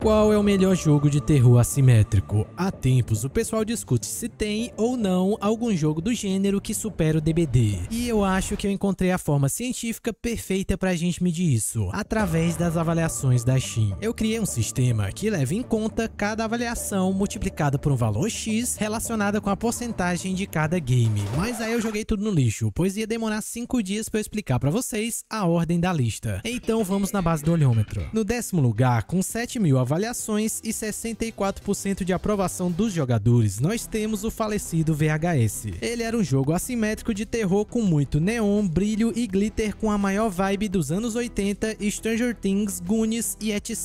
Qual é o melhor jogo de terror assimétrico? Há tempos o pessoal discute se tem ou não algum jogo do gênero que supera o DBD. E eu acho que eu encontrei a forma científica perfeita pra gente medir isso, através das avaliações da Steam. Eu criei um sistema que leva em conta cada avaliação multiplicada por um valor X relacionada com a porcentagem de cada game. Mas aí eu joguei tudo no lixo, pois ia demorar 5 dias pra eu explicar pra vocês a ordem da lista. Então vamos na base do olhômetro. No décimo lugar, com 7 mil avaliações e 64% de aprovação dos jogadores, nós temos o falecido VHS. Ele era um jogo assimétrico de terror com muito neon, brilho e glitter com a maior vibe dos anos 80, Stranger Things, Goonies e etc.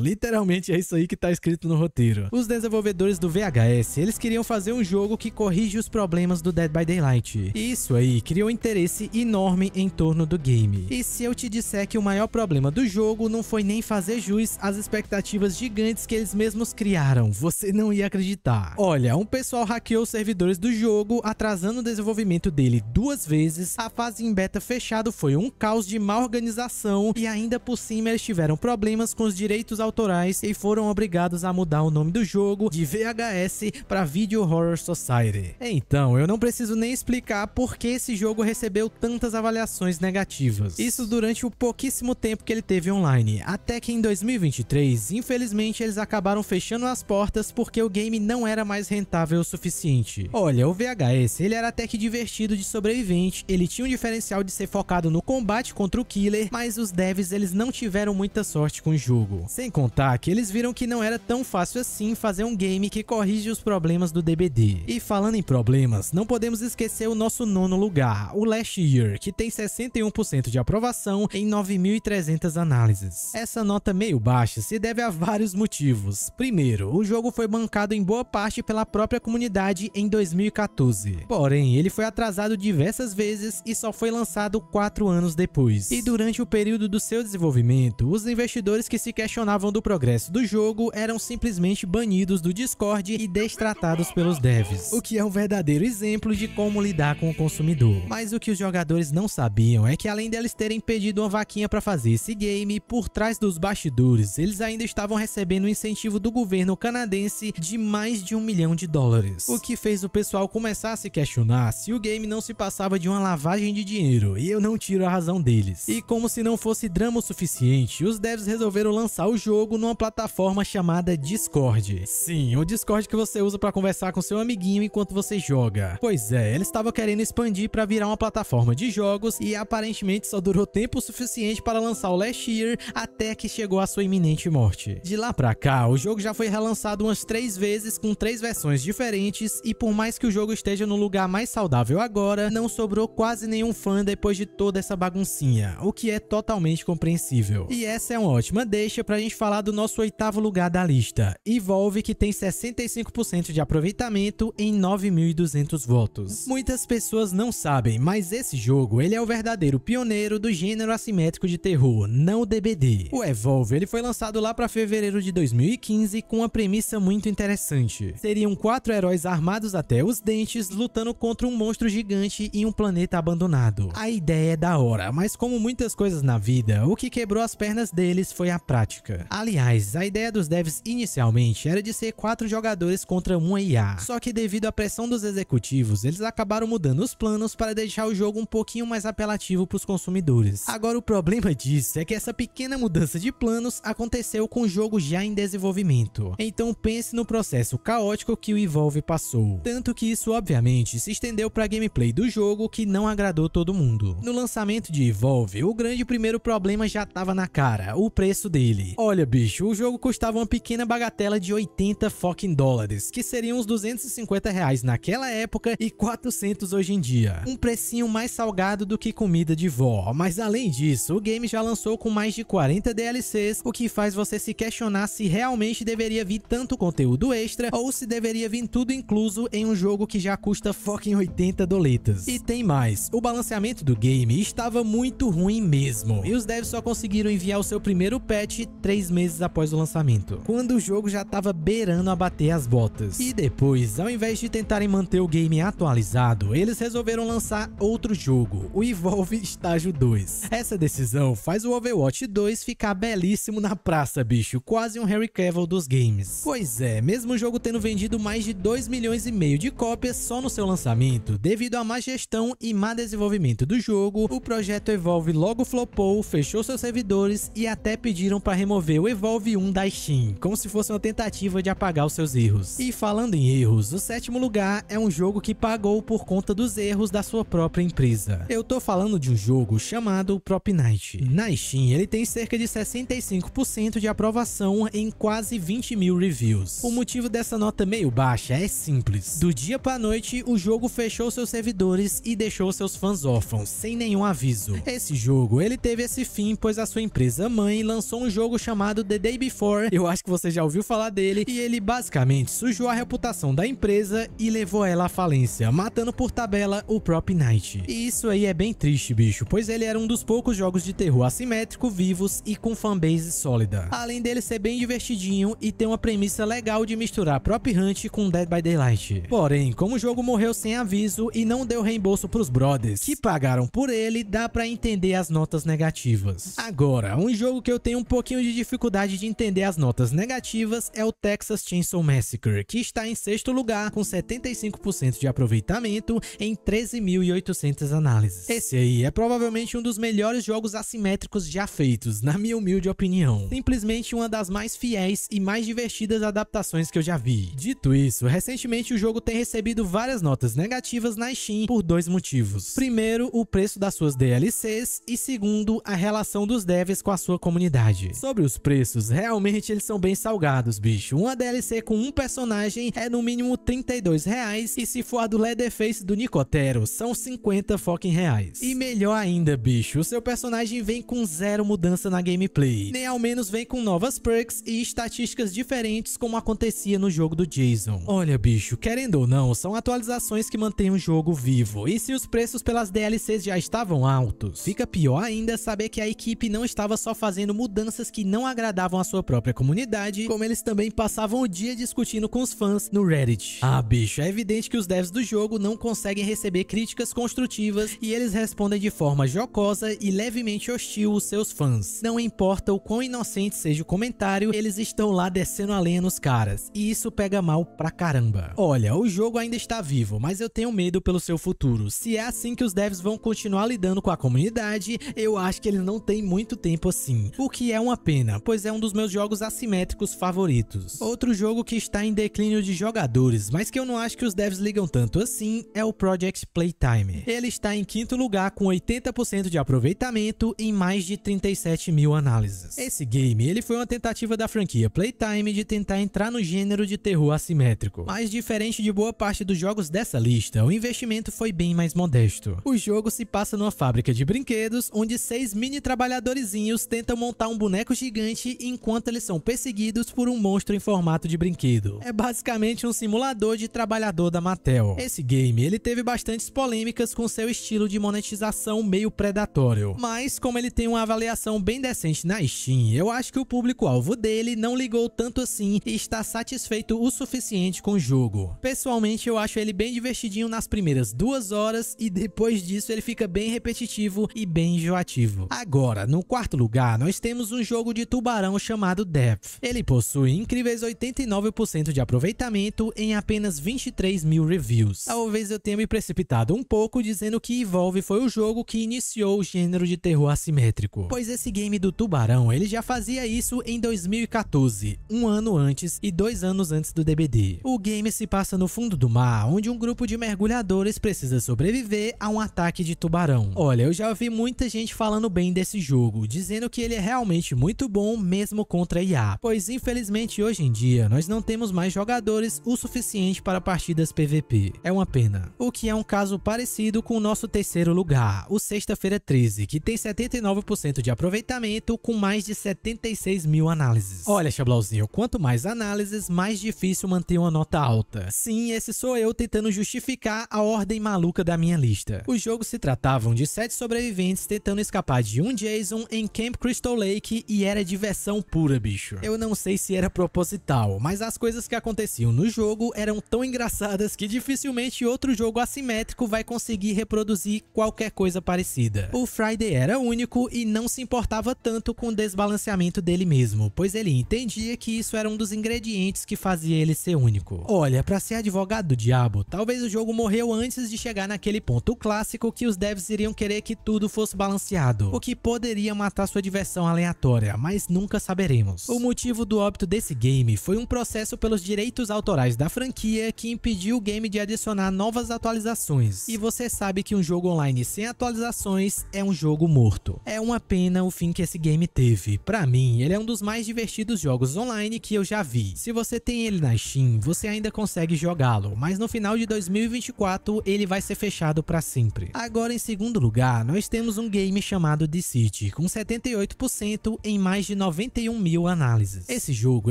Literalmente é isso aí que tá escrito no roteiro. Os desenvolvedores do VHS, eles queriam fazer um jogo que corrige os problemas do Dead by Daylight. E isso aí criou interesse enorme em torno do game. E se eu te disser que o maior problema do jogo não foi nem fazer jus às expectativas gigantes que eles mesmos criaram. Você não ia acreditar. Olha, um pessoal hackeou os servidores do jogo, atrasando o desenvolvimento dele duas vezes. A fase em beta fechado foi um caos de má organização e ainda por cima eles tiveram problemas com os direitos autorais e foram obrigados a mudar o nome do jogo de VHS para Video Horror Society. Então, eu não preciso nem explicar por que esse jogo recebeu tantas avaliações negativas. Isso durante o pouquíssimo tempo que ele teve online, até que em 2023, infelizmente infelizmente eles acabaram fechando as portas porque o game não era mais rentável o suficiente. Olha, o VHS, ele era até que divertido de sobrevivente, ele tinha um diferencial de ser focado no combate contra o killer, mas os devs eles não tiveram muita sorte com o jogo. Sem contar que eles viram que não era tão fácil assim fazer um game que corrige os problemas do DBD. E falando em problemas, não podemos esquecer o nosso nono lugar, o Last Year, que tem 61% de aprovação em 9.300 análises. Essa nota meio baixa se deve a vários motivos. Primeiro, o jogo foi bancado em boa parte pela própria comunidade em 2014. Porém, ele foi atrasado diversas vezes e só foi lançado quatro anos depois. E durante o período do seu desenvolvimento, os investidores que se questionavam do progresso do jogo eram simplesmente banidos do Discord e destratados pelos devs, o que é um verdadeiro exemplo de como lidar com o consumidor. Mas o que os jogadores não sabiam é que além deles terem pedido uma vaquinha para fazer esse game, por trás dos bastidores eles ainda estavam estavam recebendo um incentivo do governo canadense de mais de um milhão de dólares, o que fez o pessoal começar a se questionar se o game não se passava de uma lavagem de dinheiro, e eu não tiro a razão deles. E como se não fosse drama o suficiente, os devs resolveram lançar o jogo numa plataforma chamada Discord. Sim, o Discord que você usa para conversar com seu amiguinho enquanto você joga. Pois é, eles estavam querendo expandir para virar uma plataforma de jogos e aparentemente só durou tempo suficiente para lançar o Last Year até que chegou a sua iminente morte. De lá pra cá, o jogo já foi relançado umas três vezes com três versões diferentes e por mais que o jogo esteja no lugar mais saudável agora, não sobrou quase nenhum fã depois de toda essa baguncinha, o que é totalmente compreensível. E essa é uma ótima deixa pra gente falar do nosso oitavo lugar da lista, Evolve que tem 65% de aproveitamento em 9.200 votos. Muitas pessoas não sabem, mas esse jogo ele é o verdadeiro pioneiro do gênero assimétrico de terror, não o DBD. O Evolve ele foi lançado lá pra fevereiro fevereiro de 2015 com uma premissa muito interessante. Seriam quatro heróis armados até os dentes lutando contra um monstro gigante em um planeta abandonado. A ideia é da hora, mas como muitas coisas na vida, o que quebrou as pernas deles foi a prática. Aliás, a ideia dos devs inicialmente era de ser quatro jogadores contra uma IA. Só que devido à pressão dos executivos, eles acabaram mudando os planos para deixar o jogo um pouquinho mais apelativo para os consumidores. Agora o problema disso é que essa pequena mudança de planos aconteceu com jogo já em desenvolvimento. Então pense no processo caótico que o Evolve passou. Tanto que isso obviamente se estendeu para a gameplay do jogo que não agradou todo mundo. No lançamento de Evolve, o grande primeiro problema já estava na cara, o preço dele. Olha bicho, o jogo custava uma pequena bagatela de 80 fucking dólares, que seriam uns 250 reais naquela época e 400 hoje em dia. Um precinho mais salgado do que comida de vó, mas além disso, o game já lançou com mais de 40 DLCs, o que faz você se questionar se realmente deveria vir tanto conteúdo extra ou se deveria vir tudo incluso em um jogo que já custa fucking 80 doletas. E tem mais, o balanceamento do game estava muito ruim mesmo, e os devs só conseguiram enviar o seu primeiro patch 3 meses após o lançamento, quando o jogo já estava beirando a bater as botas. E depois, ao invés de tentarem manter o game atualizado, eles resolveram lançar outro jogo, o Evolve Estágio 2. Essa decisão faz o Overwatch 2 ficar belíssimo na praça, bicho baixo, quase um Harry Cavill dos games. Pois é, mesmo o jogo tendo vendido mais de 2 milhões e meio de cópias só no seu lançamento, devido à má gestão e má desenvolvimento do jogo, o projeto Evolve logo flopou, fechou seus servidores e até pediram para remover o Evolve 1 da Steam, como se fosse uma tentativa de apagar os seus erros. E falando em erros, o sétimo lugar é um jogo que pagou por conta dos erros da sua própria empresa. Eu tô falando de um jogo chamado Prop Night. Na Steam, ele tem cerca de 65% de aprovação aprovação em quase 20 mil reviews. O motivo dessa nota meio baixa é simples. Do dia pra noite, o jogo fechou seus servidores e deixou seus fãs órfãos, sem nenhum aviso. Esse jogo, ele teve esse fim, pois a sua empresa mãe lançou um jogo chamado The Day Before, eu acho que você já ouviu falar dele, e ele basicamente sujou a reputação da empresa e levou ela à falência, matando por tabela o próprio Knight. E isso aí é bem triste, bicho, pois ele era um dos poucos jogos de terror assimétrico vivos e com fanbase sólida. Além dele, dele ser bem divertidinho e ter uma premissa legal de misturar Prop Hunt com Dead by Daylight. Porém, como o jogo morreu sem aviso e não deu reembolso pros brothers, que pagaram por ele, dá pra entender as notas negativas. Agora, um jogo que eu tenho um pouquinho de dificuldade de entender as notas negativas é o Texas Chainsaw Massacre, que está em sexto lugar com 75% de aproveitamento em 13.800 análises. Esse aí é provavelmente um dos melhores jogos assimétricos já feitos, na minha humilde opinião. Simplesmente uma uma das mais fiéis e mais divertidas adaptações que eu já vi. Dito isso, recentemente o jogo tem recebido várias notas negativas na Steam por dois motivos. Primeiro, o preço das suas DLCs e segundo, a relação dos devs com a sua comunidade. Sobre os preços, realmente eles são bem salgados, bicho. Uma DLC com um personagem é no mínimo 32 reais e se for a do Leatherface do Nicotero, são 50 fucking reais. E melhor ainda, bicho, o seu personagem vem com zero mudança na gameplay, nem ao menos vem com novas novas perks e estatísticas diferentes como acontecia no jogo do Jason. Olha bicho, querendo ou não, são atualizações que mantêm o jogo vivo, e se os preços pelas DLCs já estavam altos, fica pior ainda saber que a equipe não estava só fazendo mudanças que não agradavam a sua própria comunidade, como eles também passavam o dia discutindo com os fãs no Reddit. Ah bicho, é evidente que os devs do jogo não conseguem receber críticas construtivas e eles respondem de forma jocosa e levemente hostil os seus fãs. Não importa o quão inocente seja o comentário, comentário, eles estão lá descendo a lenha nos caras. E isso pega mal pra caramba. Olha, o jogo ainda está vivo, mas eu tenho medo pelo seu futuro. Se é assim que os devs vão continuar lidando com a comunidade, eu acho que ele não tem muito tempo assim. O que é uma pena, pois é um dos meus jogos assimétricos favoritos. Outro jogo que está em declínio de jogadores, mas que eu não acho que os devs ligam tanto assim, é o Project Playtime. Ele está em quinto lugar com 80% de aproveitamento em mais de 37 mil análises. Esse game, ele foi uma tentativa da franquia Playtime de tentar entrar no gênero de terror assimétrico. Mas diferente de boa parte dos jogos dessa lista, o investimento foi bem mais modesto. O jogo se passa numa fábrica de brinquedos, onde seis mini trabalhadorzinhos tentam montar um boneco gigante enquanto eles são perseguidos por um monstro em formato de brinquedo. É basicamente um simulador de trabalhador da Mattel. Esse game, ele teve bastantes polêmicas com seu estilo de monetização meio predatório. Mas, como ele tem uma avaliação bem decente na Steam, eu acho que o público público-alvo dele não ligou tanto assim e está satisfeito o suficiente com o jogo. Pessoalmente, eu acho ele bem divertidinho nas primeiras duas horas e depois disso ele fica bem repetitivo e bem enjoativo. Agora, no quarto lugar, nós temos um jogo de tubarão chamado Depth. Ele possui incríveis 89% de aproveitamento em apenas 23 mil reviews. Talvez eu tenha me precipitado um pouco dizendo que Evolve foi o jogo que iniciou o gênero de terror assimétrico, pois esse game do tubarão ele já fazia isso em 2014, um ano antes e dois anos antes do DBD. O game se passa no fundo do mar, onde um grupo de mergulhadores precisa sobreviver a um ataque de tubarão. Olha, eu já ouvi muita gente falando bem desse jogo, dizendo que ele é realmente muito bom mesmo contra IA, pois infelizmente hoje em dia nós não temos mais jogadores o suficiente para partidas PVP. É uma pena. O que é um caso parecido com o nosso terceiro lugar, o Sexta-feira 13, que tem 79% de aproveitamento com mais de 76 mil mil análises. Olha, Chablauzinho, quanto mais análises, mais difícil manter uma nota alta. Sim, esse sou eu tentando justificar a ordem maluca da minha lista. O jogo se tratavam de sete sobreviventes tentando escapar de um Jason em Camp Crystal Lake e era diversão pura, bicho. Eu não sei se era proposital, mas as coisas que aconteciam no jogo eram tão engraçadas que dificilmente outro jogo assimétrico vai conseguir reproduzir qualquer coisa parecida. O Friday era único e não se importava tanto com o desbalanceamento dele mesmo mesmo, pois ele entendia que isso era um dos ingredientes que fazia ele ser único. Olha, para ser advogado do diabo, talvez o jogo morreu antes de chegar naquele ponto clássico que os devs iriam querer que tudo fosse balanceado, o que poderia matar sua diversão aleatória, mas nunca saberemos. O motivo do óbito desse game foi um processo pelos direitos autorais da franquia que impediu o game de adicionar novas atualizações. E você sabe que um jogo online sem atualizações é um jogo morto. É uma pena o fim que esse game teve. Para mim, ele é um dos dos mais divertidos jogos online que eu já vi. Se você tem ele na Steam, você ainda consegue jogá-lo, mas no final de 2024 ele vai ser fechado para sempre. Agora em segundo lugar, nós temos um game chamado The City, com 78% em mais de 91 mil análises. Esse jogo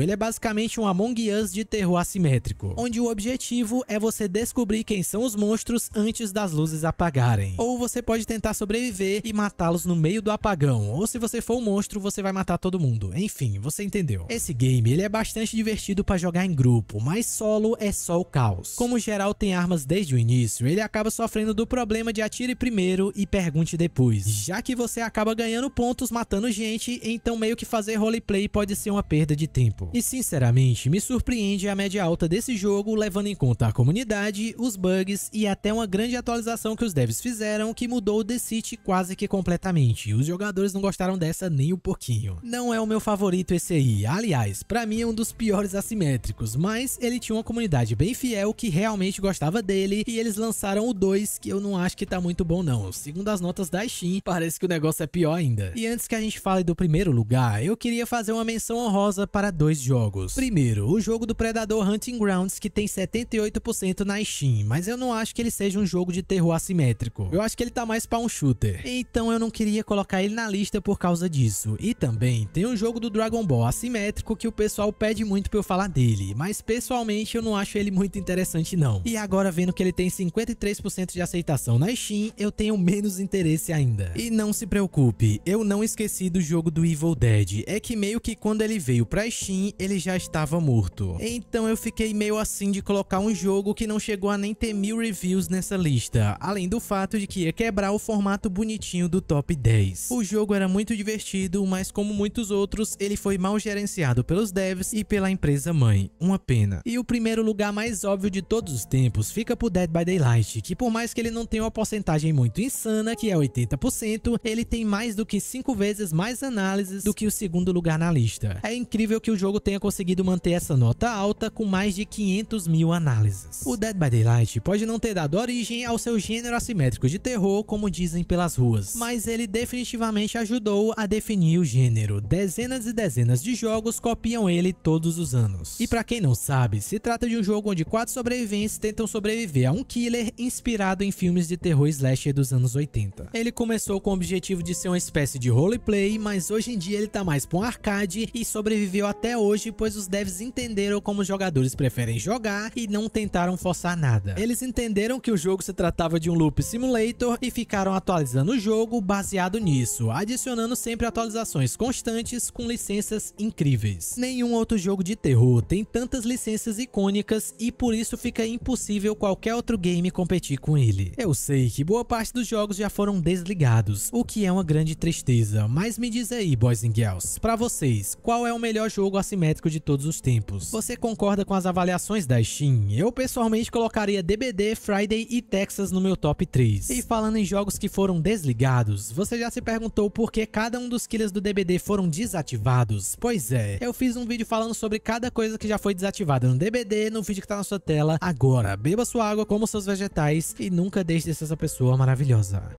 ele é basicamente um Among Us de terror assimétrico, onde o objetivo é você descobrir quem são os monstros antes das luzes apagarem. Ou você pode tentar sobreviver e matá-los no meio do apagão, ou se você for um monstro, você vai matar todo mundo. Enfim, enfim, você entendeu. Esse game ele é bastante divertido para jogar em grupo, mas solo é só o caos. Como geral tem armas desde o início, ele acaba sofrendo do problema de atire primeiro e pergunte depois. Já que você acaba ganhando pontos matando gente, então meio que fazer roleplay pode ser uma perda de tempo. E sinceramente, me surpreende a média alta desse jogo, levando em conta a comunidade, os bugs e até uma grande atualização que os devs fizeram que mudou o The City quase que completamente. Os jogadores não gostaram dessa nem um pouquinho. Não é o meu favorito favorito esse aí. Aliás, para mim é um dos piores assimétricos, mas ele tinha uma comunidade bem fiel que realmente gostava dele e eles lançaram o 2, que eu não acho que tá muito bom não. Segundo as notas da Steam, parece que o negócio é pior ainda. E antes que a gente fale do primeiro lugar, eu queria fazer uma menção honrosa para dois jogos. Primeiro, o jogo do Predador Hunting Grounds, que tem 78% na Steam, mas eu não acho que ele seja um jogo de terror assimétrico. Eu acho que ele tá mais pra um shooter. Então eu não queria colocar ele na lista por causa disso. E também, tem um jogo do Dragon Ball assimétrico que o pessoal pede muito pra eu falar dele, mas pessoalmente eu não acho ele muito interessante não. E agora vendo que ele tem 53% de aceitação na Steam, eu tenho menos interesse ainda. E não se preocupe, eu não esqueci do jogo do Evil Dead, é que meio que quando ele veio pra Steam, ele já estava morto. Então eu fiquei meio assim de colocar um jogo que não chegou a nem ter mil reviews nessa lista, além do fato de que ia quebrar o formato bonitinho do top 10. O jogo era muito divertido, mas como muitos outros, ele foi mal gerenciado pelos devs e pela empresa mãe. Uma pena. E o primeiro lugar mais óbvio de todos os tempos fica pro Dead by Daylight, que por mais que ele não tenha uma porcentagem muito insana, que é 80%, ele tem mais do que 5 vezes mais análises do que o segundo lugar na lista. É incrível que o jogo tenha conseguido manter essa nota alta com mais de 500 mil análises. O Dead by Daylight pode não ter dado origem ao seu gênero assimétrico de terror, como dizem pelas ruas, mas ele definitivamente ajudou a definir o gênero. Dezenas dezenas e dezenas de jogos copiam ele todos os anos. E para quem não sabe, se trata de um jogo onde quatro sobreviventes tentam sobreviver a um killer inspirado em filmes de terror slasher dos anos 80. Ele começou com o objetivo de ser uma espécie de roleplay, mas hoje em dia ele tá mais pra um arcade e sobreviveu até hoje, pois os devs entenderam como os jogadores preferem jogar e não tentaram forçar nada. Eles entenderam que o jogo se tratava de um loop simulator e ficaram atualizando o jogo baseado nisso, adicionando sempre atualizações constantes com licenças incríveis. Nenhum outro jogo de terror tem tantas licenças icônicas e por isso fica impossível qualquer outro game competir com ele. Eu sei que boa parte dos jogos já foram desligados, o que é uma grande tristeza, mas me diz aí, boys and girls, pra vocês, qual é o melhor jogo assimétrico de todos os tempos? Você concorda com as avaliações da Steam? Eu pessoalmente colocaria DBD, Friday e Texas no meu top 3. E falando em jogos que foram desligados, você já se perguntou por que cada um dos killers do DBD foram desativados? desativados. Pois é, eu fiz um vídeo falando sobre cada coisa que já foi desativada no DBD, no vídeo que tá na sua tela agora. Beba sua água, coma seus vegetais e nunca deixe de ser essa pessoa maravilhosa.